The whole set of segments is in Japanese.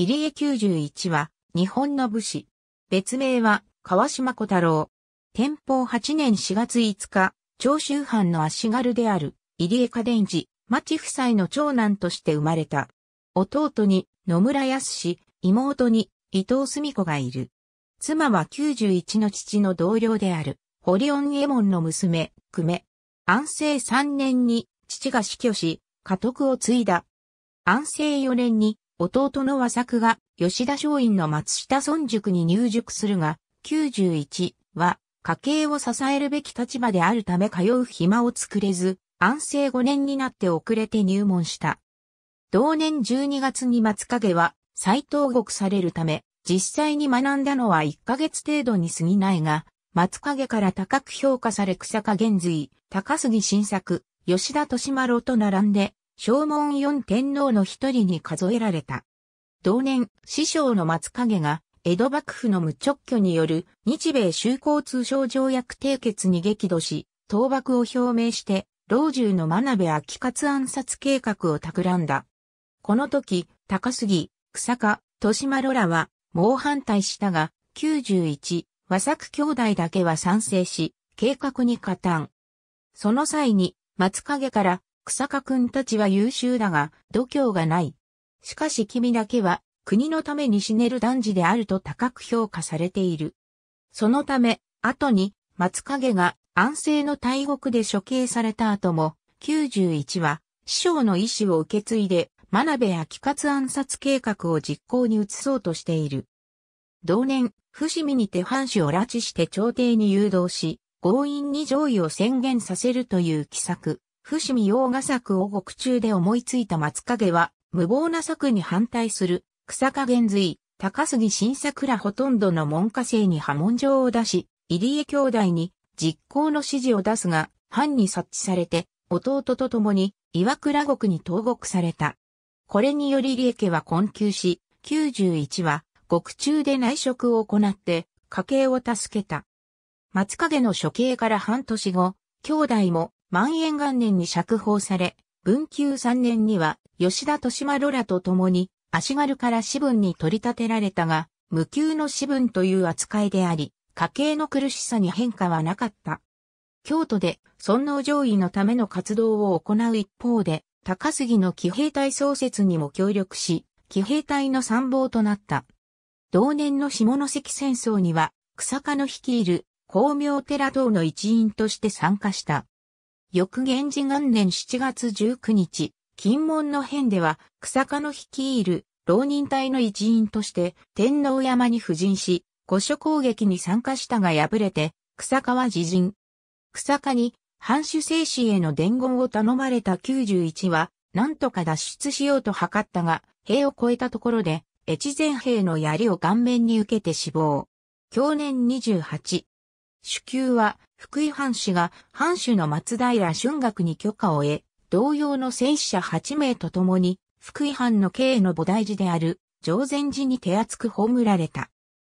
入江九十一は、日本の武士。別名は、川島小太郎。天保八年四月五日、長州藩の足軽である、入江家伝寺、町夫妻の長男として生まれた。弟に野村康妹に伊藤澄子がいる。妻は九十一の父の同僚である、堀尾右衛門の娘、久米。安政三年に父が死去し、家督を継いだ。安政四年に弟の和作が吉田松陰の松下村塾に入塾するが、91は家計を支えるべき立場であるため通う暇を作れず、安政5年になって遅れて入門した。同年12月に松影は再投獄されるため、実際に学んだのは1ヶ月程度に過ぎないが、松影から高く評価され草加玄瑞、高杉晋作、吉田利丸と並んで、正門四天皇の一人に数えられた。同年、師匠の松影が、江戸幕府の無直挙による日米修好通商条約締結に激怒し、倒幕を表明して、老中の真鍋秋勝暗殺計画を企んだ。この時、高杉、草加、豊島ロらは、猛反対したが、91、和作兄弟だけは賛成し、計画に加担。その際に、松影から草加くんたちは優秀だが、度胸がない。しかし君だけは、国のために死ねる男児であると高く評価されている。そのため、後に、松影が安政の大獄で処刑された後も、91は、師匠の意思を受け継いで、真鍋や気活暗殺計画を実行に移そうとしている。同年、伏見にて藩主を拉致して朝廷に誘導し、強引に上位を宣言させるという奇策。伏見洋画作を獄中で思いついた松影は、無謀な作に反対する、草加玄髄、高杉晋作らほとんどの門下生に波紋状を出し、入江兄弟に実行の指示を出すが、藩に察知されて、弟と共に岩倉国に投獄された。これにより入江家は困窮し、91は獄中で内職を行って家計を助けた。松影の処刑から半年後、兄弟も万延元年に釈放され、文久3年には吉田利丸らと共に足軽から私文に取り立てられたが、無給の私文という扱いであり、家計の苦しさに変化はなかった。京都で尊皇攘夷のための活動を行う一方で、高杉の騎兵隊創設にも協力し、騎兵隊の参謀となった。同年の下関戦争には、草加の率いる光明寺等の一員として参加した。翌元治元年7月19日、金門の変では、草加の率いる浪人隊の一員として天皇山に布陣し、御所攻撃に参加したが敗れて、草加は自陣。草加に藩主精神への伝言を頼まれた91は、なんとか脱出しようと図ったが、兵を越えたところで、越前兵の槍を顔面に受けて死亡。去年28、主級は、福井藩士が、藩主の松平春学に許可を得、同様の戦死者8名と共に、福井藩の経営の菩提寺である、常禅寺に手厚く葬られた。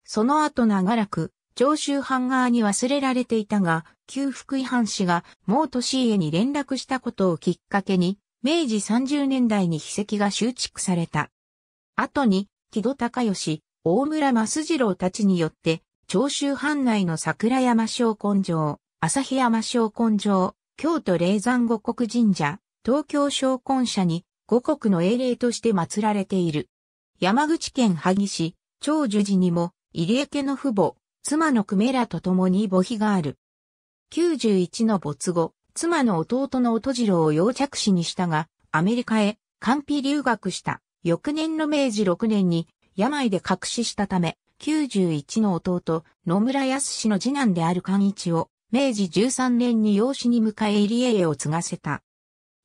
その後長らく、長州藩側に忘れられていたが、旧福井藩士が、毛利家に連絡したことをきっかけに、明治30年代に秘跡が修築された。後に、木戸高義、大村益次郎たちによって、長州藩内の桜山昇根城、旭山昇根城、京都霊山五国神社、東京昇根社に五国の英霊として祀られている。山口県萩市、長寿寺にも、入江家の父母、妻の久米らと共に母碑がある。91の没後、妻の弟の音次郎を養着死にしたが、アメリカへ、完備留学した。翌年の明治6年に、病で隠死したため、91の弟、野村康氏の次男である寛一を、明治13年に養子に迎え入江へを継がせた。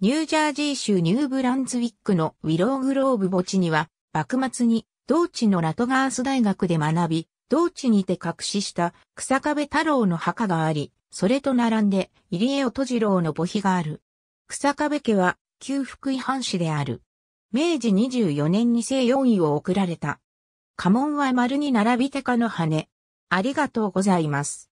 ニュージャージー州ニューブランズウィックのウィローグローブ墓地には、幕末に同地のラトガース大学で学び、同地にて隠しした草壁太郎の墓があり、それと並んで入江音次郎の墓碑がある。草壁家は旧福井藩士である。明治24年に西洋医を送られた。家紋は丸に並びてかの羽。ありがとうございます。